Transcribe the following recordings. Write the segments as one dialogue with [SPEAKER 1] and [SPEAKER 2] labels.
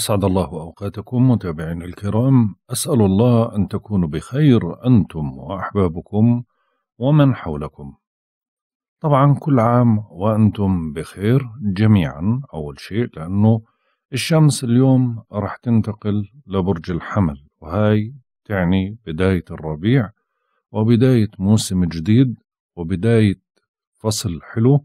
[SPEAKER 1] أسعد الله أوقاتكم متابعينا الكرام أسأل الله أن تكونوا بخير أنتم وأحبابكم ومن حولكم طبعا كل عام وأنتم بخير جميعا أول شيء لأنه الشمس اليوم رح تنتقل لبرج الحمل وهاي تعني بداية الربيع وبداية موسم جديد وبداية فصل حلو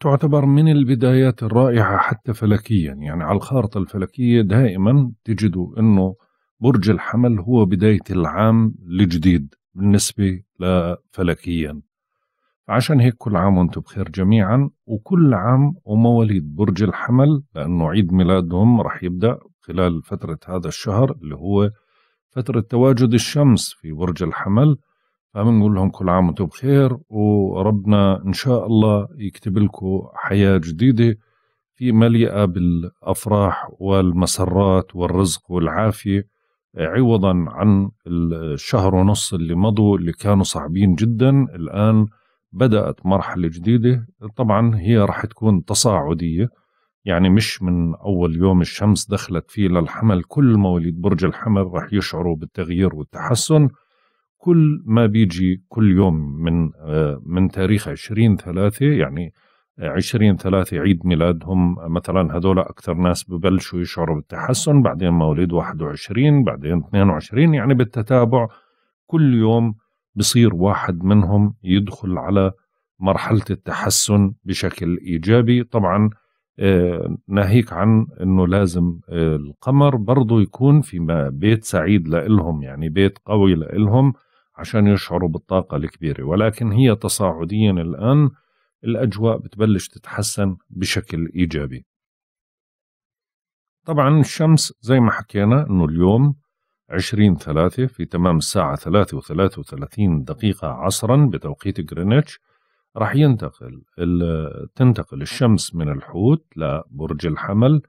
[SPEAKER 1] تعتبر من البدايات الرائعة حتى فلكيا يعني على الخارطة الفلكية دائما تجدوا أنه برج الحمل هو بداية العام الجديد بالنسبة لفلكيا عشان هيك كل عام وانتم بخير جميعا وكل عام ومواليد برج الحمل لأنه عيد ميلادهم رح يبدأ خلال فترة هذا الشهر اللي هو فترة تواجد الشمس في برج الحمل فبنقول لهم كل عام وانتم بخير وربنا ان شاء الله يكتب لكم حياه جديده في مليئه بالافراح والمسرات والرزق والعافيه عوضا عن الشهر ونص اللي مضوا اللي كانوا صعبين جدا الان بدات مرحله جديده طبعا هي راح تكون تصاعديه يعني مش من اول يوم الشمس دخلت فيه للحمل كل مواليد برج الحمل راح يشعروا بالتغيير والتحسن كل ما بيجي كل يوم من آه، من تاريخ 20 3 يعني 20 آه، 3 عيد ميلادهم آه، مثلا هذول أكثر ناس ببلشوا يشعروا بالتحسن بعدين مواليد 21 بعدين 22 يعني بالتتابع كل يوم بصير واحد منهم يدخل على مرحلة التحسن بشكل إيجابي طبعا ناهيك عن أنه لازم القمر برضو يكون في بيت سعيد لإلهم يعني بيت قوي لإلهم عشان يشعروا بالطاقة الكبيرة ولكن هي تصاعديا الآن الأجواء بتبلش تتحسن بشكل إيجابي طبعا الشمس زي ما حكينا أنه اليوم عشرين ثلاثة في تمام الساعة ثلاثة وثلاثة وثلاثين دقيقة عصرا بتوقيت غرينتش راح ينتقل تنتقل الشمس من الحوت لبرج الحمل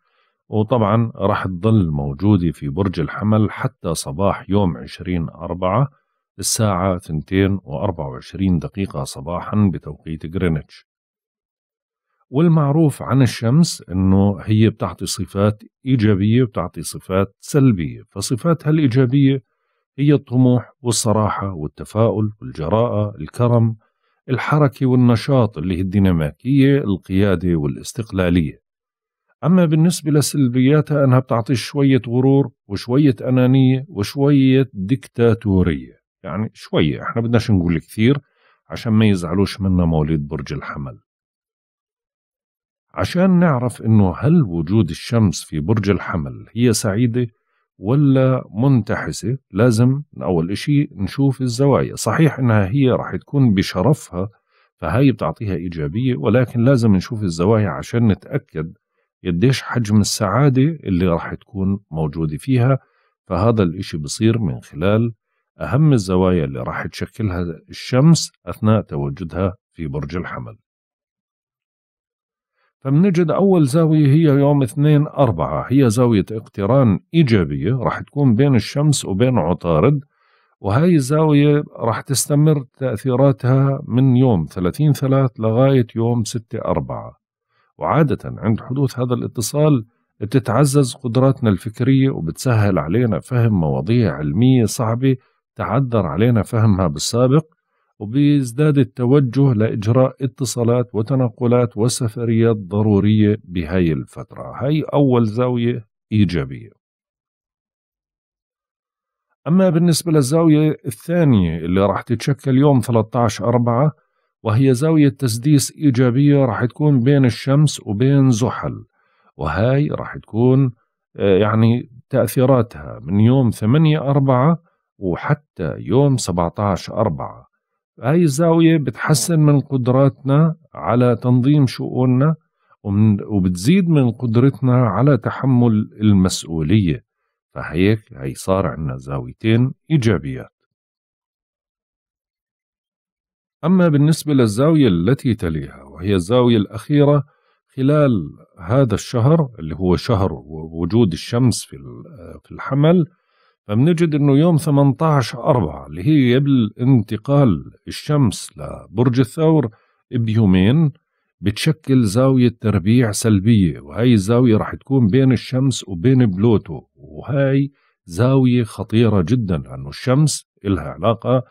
[SPEAKER 1] وطبعا راح تظل موجودة في برج الحمل حتى صباح يوم عشرين أربعة الساعة 2 24 دقيقة صباحا بتوقيت غرينتش والمعروف عن الشمس أنه هي بتعطي صفات إيجابية وبتعطي صفات سلبية فصفاتها الإيجابية هي الطموح والصراحة والتفاؤل والجراءة الكرم الحركة والنشاط اللي هي الديناميكية القيادة والاستقلالية أما بالنسبة لسلبياتها أنها بتعطي شوية غرور وشوية أنانية وشوية ديكتاتورية يعني شوية احنا بدناش نقول كثير عشان ما يزعلوش منا مواليد برج الحمل عشان نعرف انه هل وجود الشمس في برج الحمل هي سعيدة ولا منتحسة لازم أول إشي نشوف الزوايا صحيح إنها هي راح تكون بشرفها فهي بتعطيها إيجابية ولكن لازم نشوف الزوايا عشان نتأكد قديش حجم السعادة اللي راح تكون موجودة فيها فهذا الإشي بصير من خلال أهم الزوايا اللي راح تشكلها الشمس أثناء تواجدها في برج الحمل فبنجد أول زاوية هي يوم اثنين أربعة هي زاوية اقتران إيجابية راح تكون بين الشمس وبين عطارد وهاي الزاوية راح تستمر تأثيراتها من يوم 30 ثلاث لغاية يوم 6 أربعة وعادة عند حدوث هذا الاتصال بتتعزز قدراتنا الفكرية وبتسهل علينا فهم مواضيع علمية صعبة تعذر علينا فهمها بالسابق وبيزداد التوجه لإجراء اتصالات وتنقلات وسفريات ضرورية بهاي الفترة هاي أول زاوية إيجابية أما بالنسبة للزاوية الثانية اللي راح تتشكل يوم 13 أربعة وهي زاوية تسديس إيجابية راح تكون بين الشمس وبين زحل وهاي راح تكون آه، يعني تأثيراتها من يوم 8 أربعة وحتى يوم 17 أربعة هاي الزاوية بتحسن من قدراتنا على تنظيم شؤوننا وبتزيد من قدرتنا على تحمل المسؤولية فهيك هي صار عندنا زاويتين إيجابيات أما بالنسبة للزاوية التي تليها وهي الزاوية الأخيرة خلال هذا الشهر اللي هو شهر وجود الشمس في الحمل فبنجد انه يوم 18 4 اللي هي قبل انتقال الشمس لبرج الثور بيومين بتشكل زاوية تربيع سلبية وهي الزاوية رح تكون بين الشمس وبين بلوتو وهي زاوية خطيرة جدا لأنه الشمس إلها علاقة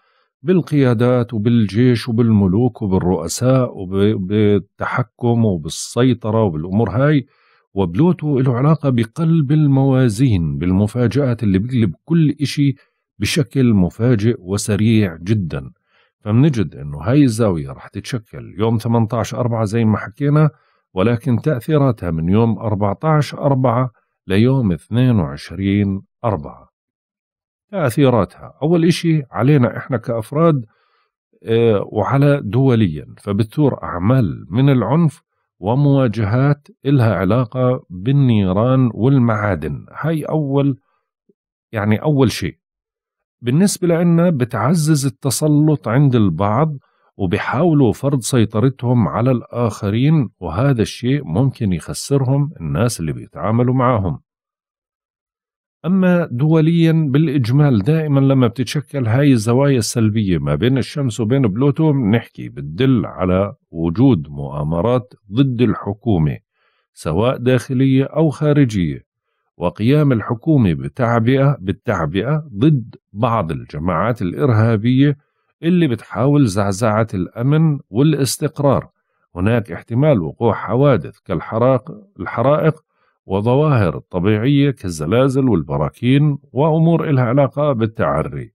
[SPEAKER 1] بالقيادات وبالجيش وبالملوك وبالرؤساء وبالتحكم وبالسيطرة وبالأمور هاي وبلوتو له علاقة بقلب الموازين بالمفاجآت اللي بيقلب كل إشي بشكل مفاجئ وسريع جدا فمنجد أنه هاي الزاوية رح تتشكل يوم 18-4 زي ما حكينا ولكن تأثيراتها من يوم 14-4 ليوم 22-4 تأثيراتها أول إشي علينا إحنا كأفراد آه، وعلى دوليا فبتثور أعمال من العنف ومواجهات إلها علاقة بالنيران والمعادن هاي أول يعني أول شيء بالنسبة لنا بتعزز التسلط عند البعض وبيحاولوا فرض سيطرتهم على الآخرين وهذا الشيء ممكن يخسرهم الناس اللي بيتعاملوا معهم أما دوليا بالإجمال دائما لما بتتشكل هاي الزوايا السلبية ما بين الشمس وبين بلوتو بنحكي بتدل على وجود مؤامرات ضد الحكومة سواء داخلية أو خارجية وقيام الحكومة بتعبئة بالتعبئة ضد بعض الجماعات الإرهابية اللي بتحاول زعزعة الأمن والاستقرار هناك احتمال وقوع حوادث كالحرائق الحرائق وظواهر طبيعية كالزلازل والبراكين وأمور إلها علاقة بالتعري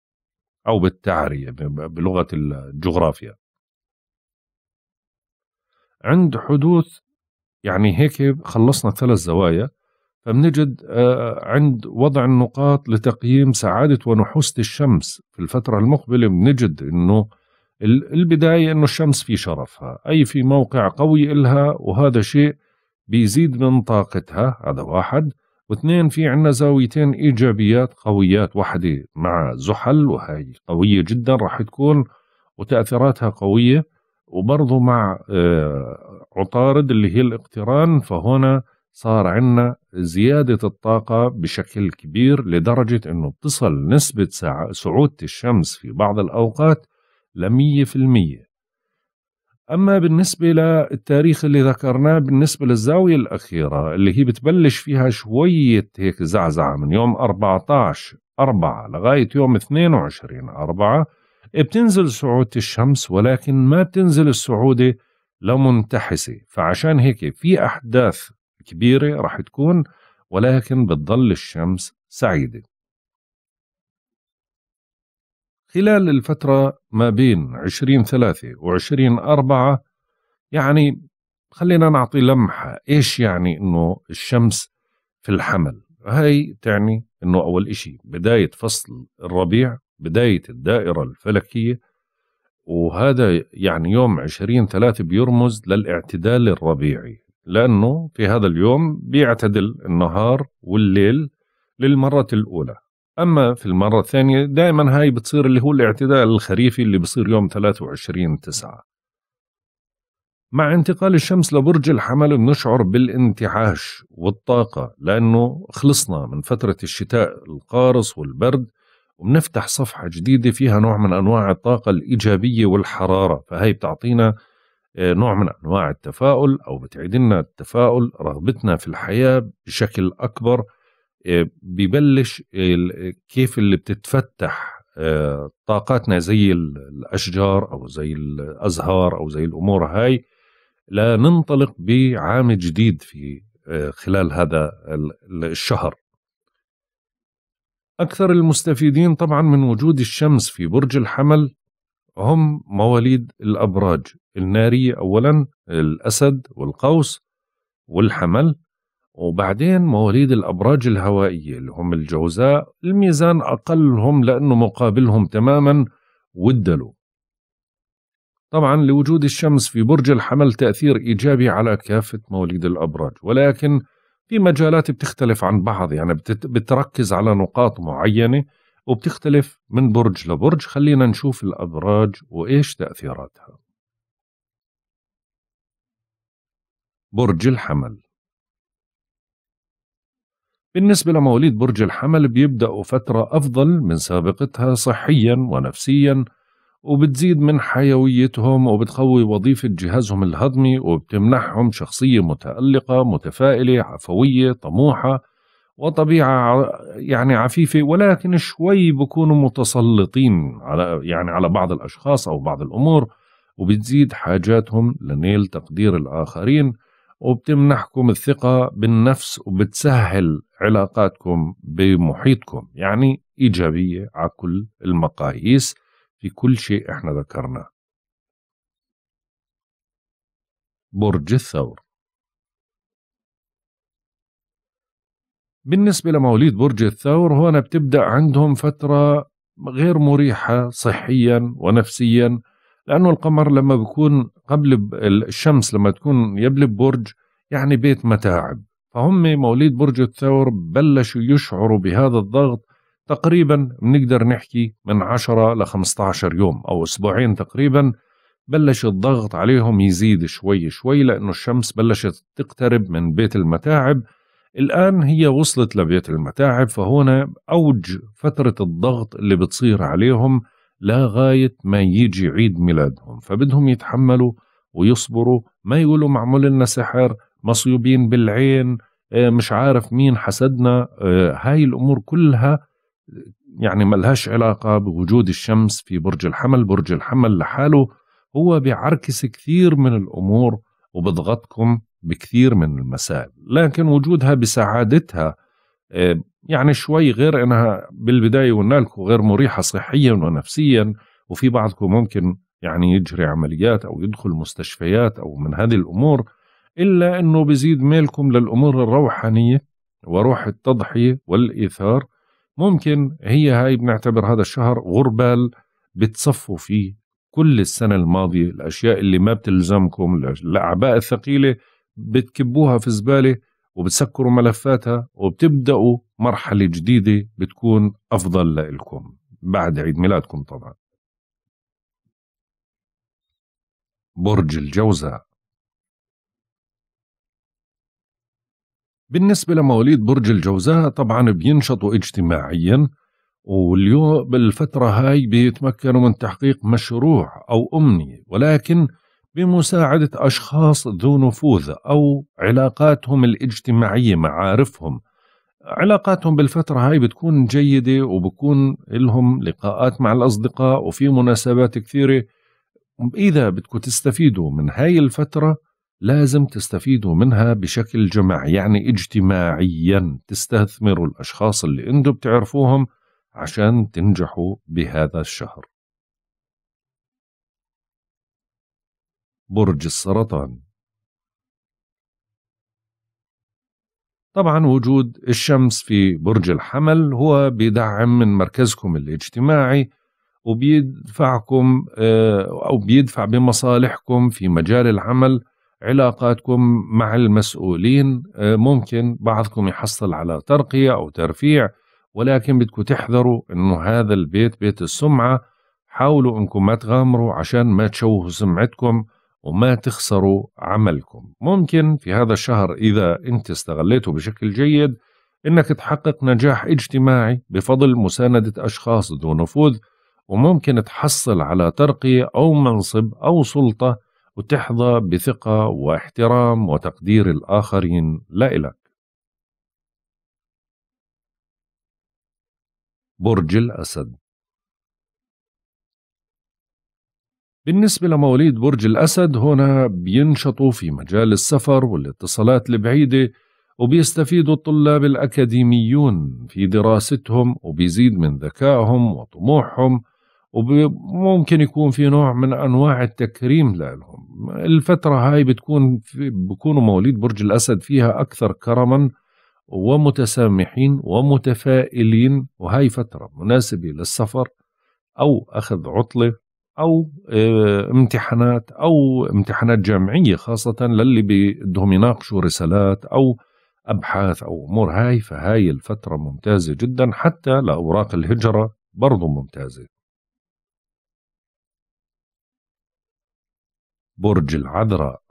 [SPEAKER 1] أو بالتعرية بلغة الجغرافيا عند حدوث يعني هيك خلصنا ثلاث زوايا فبنجد آه، عند وضع النقاط لتقييم سعادة ونحوسة الشمس في الفترة المقبلة بنجد أنه البداية أنه الشمس في شرفها أي في موقع قوي إلها وهذا شيء بيزيد من طاقتها هذا واحد واثنين في عنا زاويتين إيجابيات قويات واحدة مع زحل وهي قوية جدا راح تكون وتأثيراتها قوية وبرضه مع آه، عطارد اللي هي الاقتران فهنا صار عنا زيادة الطاقة بشكل كبير لدرجة أنه بتصل نسبة صعود الشمس في بعض الأوقات لمية في المية أما بالنسبة للتاريخ اللي ذكرناه بالنسبة للزاوية الأخيرة اللي هي بتبلش فيها شوية هيك زعزعة من يوم 14 أربعة لغاية يوم 22 أربعة بتنزل صعودة الشمس ولكن ما بتنزل الصعودة لمنتحسة فعشان هيك في أحداث كبيرة رح تكون ولكن بتضل الشمس سعيدة خلال الفترة ما بين عشرين ثلاثة وعشرين أربعة يعني خلينا نعطي لمحة إيش يعني إنه الشمس في الحمل هاي تعني إنه أول إشي بداية فصل الربيع بداية الدائرة الفلكية وهذا يعني يوم عشرين ثلاثة بيرمز للاعتدال الربيعي لأنه في هذا اليوم بيعتدل النهار والليل للمرة الأولى اما في المره الثانيه دائما هاي بتصير اللي هو الاعتدال الخريفي اللي بصير يوم 23 9 مع انتقال الشمس لبرج الحمل بنشعر بالانتعاش والطاقة لأنه خلصنا من فترة الشتاء القارص والبرد وبنفتح صفحة جديدة فيها نوع من أنواع الطاقة الإيجابية والحرارة فهي بتعطينا آه، نوع من أنواع التفاؤل أو بتعيد لنا التفاؤل رغبتنا في الحياة بشكل أكبر آه، ببلش كيف اللي بتتفتح آه، طاقاتنا زي الاشجار او زي الازهار او زي الامور هاي لننطلق بعام جديد في آه، خلال هذا الشهر أكثر المستفيدين طبعا من وجود الشمس في برج الحمل هم مواليد الأبراج النارية أولا الأسد والقوس والحمل وبعدين مواليد الأبراج الهوائية اللي هم الجوزاء الميزان أقلهم لأنه مقابلهم تماما والدلو طبعا لوجود الشمس في برج الحمل تأثير إيجابي على كافة مواليد الأبراج ولكن في مجالات بتختلف عن بعض يعني بتركز على نقاط معينة وبتختلف من برج لبرج خلينا نشوف الأبراج وإيش تأثيراتها برج الحمل بالنسبة لمواليد برج الحمل بيبدأوا فترة أفضل من سابقتها صحيا ونفسيا وبتزيد من حيويتهم وبتقوي وظيفة جهازهم الهضمي وبتمنحهم شخصية متألقة متفائلة عفوية طموحة وطبيعة يعني عفيفة ولكن شوي بكونوا متسلطين على يعني على بعض الأشخاص أو بعض الأمور وبتزيد حاجاتهم لنيل تقدير الآخرين وبتمنحكم الثقة بالنفس وبتسهل علاقاتكم بمحيطكم يعني إيجابية على
[SPEAKER 2] كل المقاييس في كل شيء احنا ذكرناه برج الثور
[SPEAKER 1] بالنسبة لمواليد برج الثور هنا بتبدأ عندهم فترة غير مريحة صحيا ونفسيا لأنه القمر لما بيكون قبل الشمس لما تكون يبلب برج يعني بيت متاعب فهم مواليد برج الثور بلشوا يشعروا بهذا الضغط تقريبا بنقدر نحكي من 10 ل 15 يوم أو أسبوعين تقريبا بلش الضغط عليهم يزيد شوي شوي لأنه الشمس بلشت تقترب من بيت المتاعب الآن هي وصلت لبيت المتاعب فهنا أوج فترة الضغط اللي بتصير عليهم لغاية ما يجي عيد ميلادهم فبدهم يتحملوا ويصبروا ما يقولوا معمول لنا سحر مصيوبين بالعين آه، مش عارف مين حسدنا آه، هاي الأمور كلها آه، يعني ملهاش علاقة بوجود الشمس في برج الحمل برج الحمل لحاله هو بيعركس كثير من الأمور وبضغطكم بكثير من المسائل لكن وجودها بسعادتها يعني شوي غير انها بالبدايه قلنا لكم غير مريحه صحيا ونفسيا وفي بعضكم ممكن يعني يجري عمليات او يدخل مستشفيات او من هذه الامور الا انه بزيد ميلكم للامور الروحانيه وروح التضحيه والايثار ممكن هي هاي بنعتبر هذا الشهر غربال بتصفوا فيه كل السنه الماضيه الاشياء اللي ما بتلزمكم الاعباء الثقيله بتكبوها في زباله وبتسكروا ملفاتها وبتبدأوا مرحلة جديدة بتكون أفضل لإلكم
[SPEAKER 2] بعد عيد ميلادكم طبعا برج الجوزاء
[SPEAKER 1] بالنسبة لمواليد برج الجوزاء طبعا بينشطوا اجتماعيا واليوم بالفترة هاي بيتمكنوا من تحقيق مشروع أو أمنية ولكن بمساعدة أشخاص ذو نفوذ أو علاقاتهم الاجتماعية معارفهم علاقاتهم بالفترة هاي بتكون جيدة وبكون لهم لقاءات مع الأصدقاء وفي مناسبات كثيرة إذا بدكم تستفيدوا من هاي الفترة لازم تستفيدوا منها بشكل جماعي يعني اجتماعيا تستثمروا الأشخاص اللي أنتم بتعرفوهم عشان تنجحوا
[SPEAKER 2] بهذا الشهر برج السرطان
[SPEAKER 1] طبعا وجود الشمس في برج الحمل هو بيدعم من مركزكم الاجتماعي وبيدفعكم آه، أو بيدفع بمصالحكم في مجال العمل علاقاتكم مع المسؤولين آه، ممكن بعضكم يحصل على ترقية أو ترفيع ولكن بدكم تحذروا أنه هذا البيت بيت السمعة حاولوا أنكم ما تغامروا عشان ما تشوهوا سمعتكم وما تخسروا عملكم ممكن في هذا الشهر إذا أنت استغليته بشكل جيد أنك تحقق نجاح اجتماعي بفضل مساندة أشخاص ذو نفوذ وممكن تحصل على ترقية أو منصب أو سلطة وتحظى بثقة واحترام وتقدير الآخرين لا إلك
[SPEAKER 2] برج الأسد بالنسبة لمواليد برج الأسد
[SPEAKER 1] هنا بينشطوا في مجال السفر والاتصالات البعيدة وبيستفيدوا الطلاب الأكاديميون في دراستهم وبيزيد من ذكائهم وطموحهم وممكن يكون في نوع من أنواع التكريم لهم الفترة هاي بتكون بيكونوا مواليد برج الأسد فيها أكثر كرما ومتسامحين ومتفائلين وهاي فترة مناسبة للسفر أو أخذ عطلة او آه، امتحانات او امتحانات جامعيه خاصه للي بدهم يناقشوا رسالات او ابحاث او امور هاي فهاي الفتره ممتازه جدا حتى لاوراق الهجره برضو
[SPEAKER 2] ممتازه برج العذراء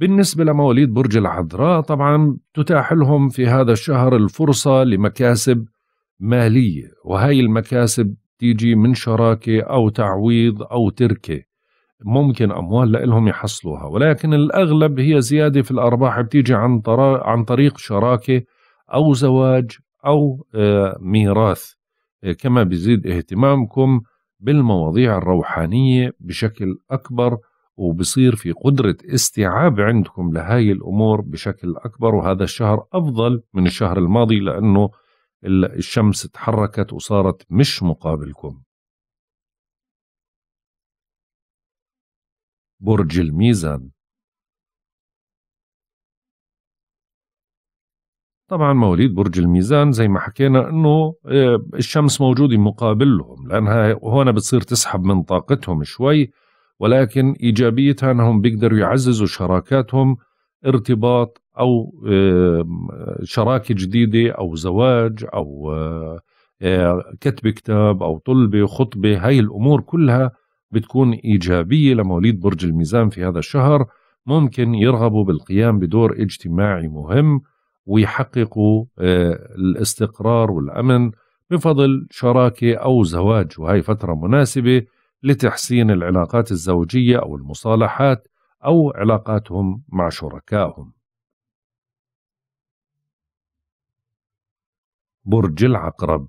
[SPEAKER 1] بالنسبة لمواليد برج العذراء طبعا تتاح لهم في هذا الشهر الفرصة لمكاسب مالية وهي المكاسب تيجي من شراكة أو تعويض أو تركة ممكن أموال لإلهم يحصلوها ولكن الأغلب هي زيادة في الأرباح بتيجي عن, عن طريق شراكة أو زواج أو آه، ميراث آه، كما بيزيد اهتمامكم بالمواضيع الروحانية بشكل أكبر وبصير في قدرة استيعاب عندكم لهاي الأمور بشكل أكبر وهذا الشهر أفضل من الشهر الماضي لأنه الشمس اتحركت وصارت مش مقابلكم
[SPEAKER 2] برج الميزان طبعا مواليد
[SPEAKER 1] برج الميزان زي ما حكينا انه آه، الشمس موجودة مقابلهم لانها هون بتصير تسحب من طاقتهم شوي ولكن ايجابيتها انهم بيقدروا يعززوا شراكاتهم ارتباط او شراكه جديده او زواج او آه، آه، كتب كتاب او طلبه خطبه هاي الامور كلها بتكون ايجابيه لمواليد برج الميزان في هذا الشهر ممكن يرغبوا بالقيام بدور اجتماعي مهم ويحققوا آه، الاستقرار والامن بفضل شراكه او زواج وهي فتره مناسبه لتحسين العلاقات الزوجيه او المصالحات او
[SPEAKER 2] علاقاتهم مع شركائهم برج العقرب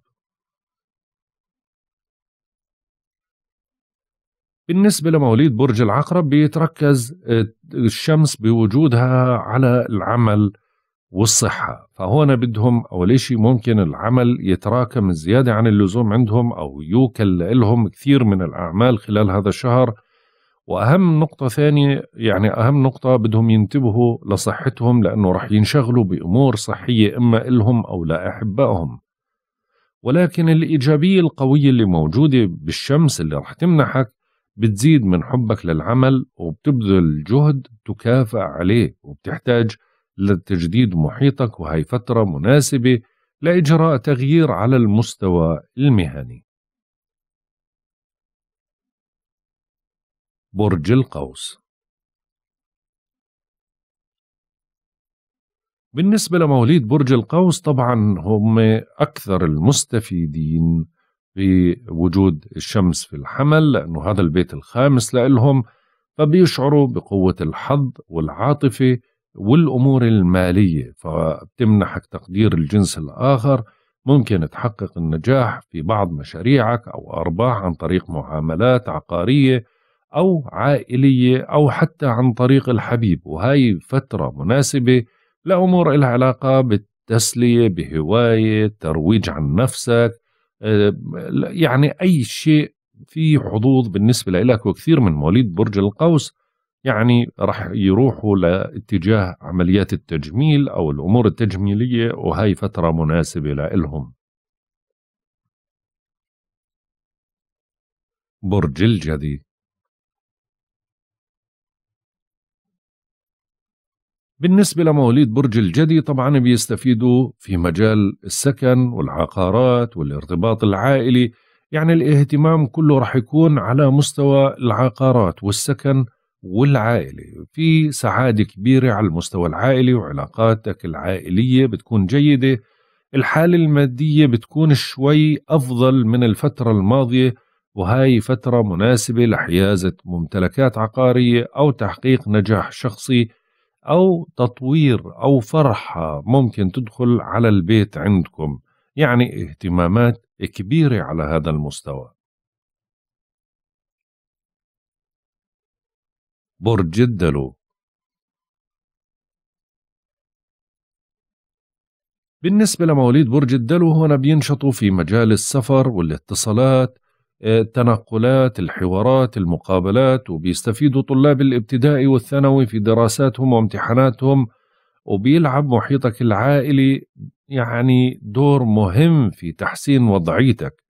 [SPEAKER 1] بالنسبة لمواليد برج العقرب بيتركز آه، الشمس بوجودها على العمل والصحة فهون بدهم أول شيء ممكن العمل يتراكم زيادة عن اللزوم عندهم أو يوكل لهم كثير من الأعمال خلال هذا الشهر واهم نقطه ثانيه يعني اهم نقطه بدهم ينتبهوا لصحتهم لانه رح ينشغلوا بامور صحيه اما الهم او لاحبائهم ولكن الايجابيه القويه اللي موجوده بالشمس اللي رح تمنحك بتزيد من حبك للعمل وبتبذل جهد تكافئ عليه وبتحتاج لتجديد محيطك وهي فتره مناسبه
[SPEAKER 2] لاجراء تغيير على المستوى المهني برج القوس بالنسبة لمواليد برج القوس طبعا
[SPEAKER 1] هم أكثر المستفيدين بوجود الشمس في الحمل لأنه هذا البيت الخامس لإلهم فبيشعروا بقوة الحظ والعاطفة والأمور المالية فبتمنحك تقدير الجنس الآخر ممكن تحقق النجاح في بعض مشاريعك أو أرباح عن طريق معاملات عقارية أو عائلية أو حتى عن طريق الحبيب وهي فترة مناسبة لأمور إلها علاقة بالتسلية بهواية ترويج عن نفسك آه، يعني أي شيء في حظوظ بالنسبة لك وكثير من مواليد برج القوس يعني رح يروحوا لاتجاه عمليات التجميل أو الأمور التجميلية وهي فترة
[SPEAKER 2] مناسبة لهم برج الجدي
[SPEAKER 1] بالنسبة لمواليد برج الجدي طبعا بيستفيدوا في مجال السكن والعقارات والارتباط العائلي يعني الاهتمام كله رح يكون على مستوى العقارات والسكن والعائلة في سعادة كبيرة على المستوى العائلي وعلاقاتك العائلية بتكون جيدة الحالة المادية بتكون شوي أفضل من الفترة الماضية وهاي فترة مناسبة لحيازة ممتلكات عقارية أو تحقيق نجاح شخصي أو تطوير أو فرحة ممكن تدخل على البيت
[SPEAKER 2] عندكم يعني اهتمامات كبيرة على هذا المستوى برج الدلو بالنسبة
[SPEAKER 1] لمواليد برج الدلو هنا بينشطوا في مجال السفر والاتصالات التنقلات الحوارات المقابلات وبيستفيدوا طلاب الابتدائي والثانوي في دراساتهم وامتحاناتهم وبيلعب محيطك العائلي يعني دور مهم في تحسين وضعيتك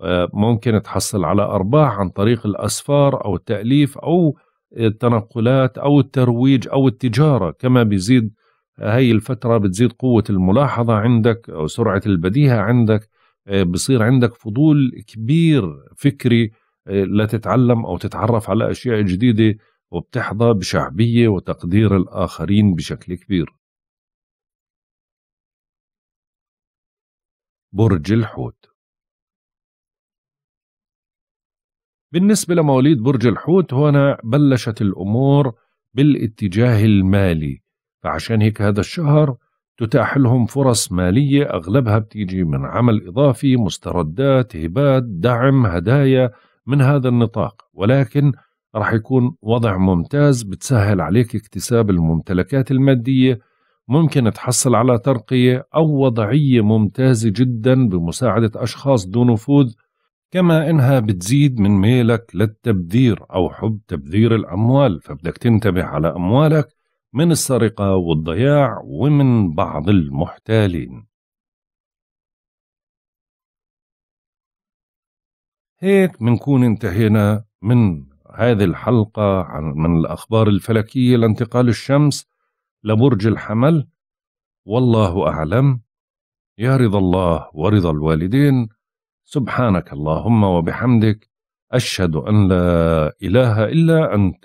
[SPEAKER 1] آه، ممكن تحصل على أرباح عن طريق الأسفار أو التأليف أو التنقلات أو الترويج أو التجارة كما بيزيد هاي الفترة بتزيد قوة الملاحظة عندك أو سرعة البديهة عندك آه، بصير عندك فضول كبير فكري آه، لتتعلم أو تتعرف على أشياء جديدة وبتحظى بشعبية وتقدير
[SPEAKER 2] الآخرين بشكل كبير برج الحوت
[SPEAKER 1] بالنسبة لمواليد برج الحوت هنا بلشت الأمور بالاتجاه المالي فعشان هيك هذا الشهر تتاح لهم فرص مالية أغلبها بتيجي من عمل إضافي مستردات هبات دعم هدايا من هذا النطاق ولكن رح يكون وضع ممتاز بتسهل عليك اكتساب الممتلكات المادية ممكن تحصل على ترقية أو وضعية ممتازة جدا بمساعدة أشخاص دون نفوذ كما إنها بتزيد من ميلك للتبذير أو حب تبذير الأموال فبدك تنتبه على أموالك
[SPEAKER 2] من السرقة والضياع ومن بعض المحتالين هيك منكون
[SPEAKER 1] انتهينا من هذه الحلقة عن من الأخبار الفلكية لانتقال الشمس لبرج الحمل والله أعلم يا رضا الله ورضا الوالدين سبحانك اللهم وبحمدك أشهد أن لا إله إلا أنت